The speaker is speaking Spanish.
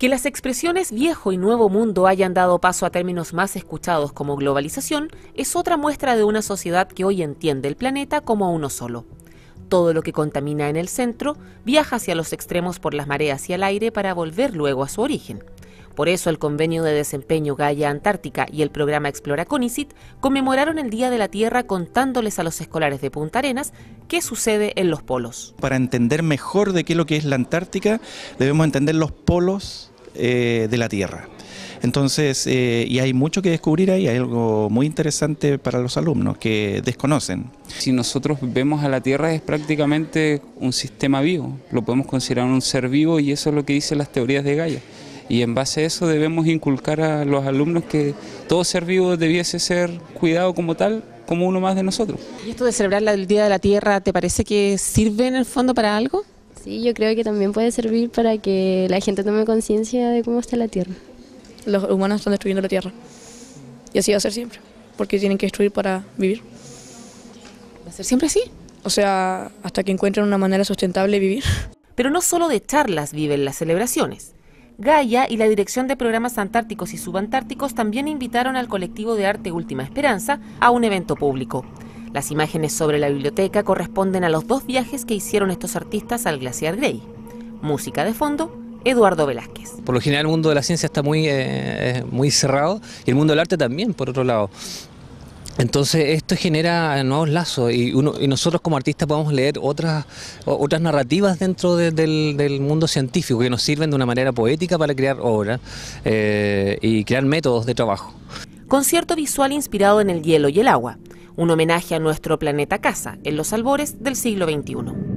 Que las expresiones viejo y nuevo mundo hayan dado paso a términos más escuchados como globalización es otra muestra de una sociedad que hoy entiende el planeta como uno solo. Todo lo que contamina en el centro viaja hacia los extremos por las mareas y al aire para volver luego a su origen. Por eso el convenio de desempeño Gaia Antártica y el programa Explora Conicit conmemoraron el Día de la Tierra contándoles a los escolares de Punta Arenas qué sucede en los polos. Para entender mejor de qué es lo que es la Antártica, debemos entender los polos eh, de la Tierra. Entonces, eh, y hay mucho que descubrir ahí, hay algo muy interesante para los alumnos que desconocen. Si nosotros vemos a la Tierra es prácticamente un sistema vivo, lo podemos considerar un ser vivo y eso es lo que dicen las teorías de Gaia y en base a eso debemos inculcar a los alumnos que todo ser vivo debiese ser cuidado como tal, como uno más de nosotros. ¿Y esto de celebrar la Día de la Tierra, te parece que sirve en el fondo para algo? Sí, yo creo que también puede servir para que la gente tome conciencia de cómo está la Tierra. Los humanos están destruyendo la Tierra y así va a ser siempre, porque tienen que destruir para vivir. ¿Va a ser siempre así? O sea, hasta que encuentren una manera sustentable de vivir. Pero no solo de charlas viven las celebraciones. Gaia y la Dirección de Programas Antárticos y Subantárticos también invitaron al colectivo de arte Última Esperanza a un evento público. Las imágenes sobre la biblioteca corresponden a los dos viajes que hicieron estos artistas al glaciar Grey. Música de fondo, Eduardo Velázquez. Por lo general el mundo de la ciencia está muy, eh, eh, muy cerrado y el mundo del arte también, por otro lado. Entonces esto genera nuevos lazos y, nosotros como artistas podemos leer otras, otras narrativas dentro del, mundo científico que nos sirven de una manera poética para crear obras eh, y crear métodos de trabajo. Concierto visual inspirado en el hielo y el agua, un homenaje a nuestro planeta casa en los albores del siglo XXI.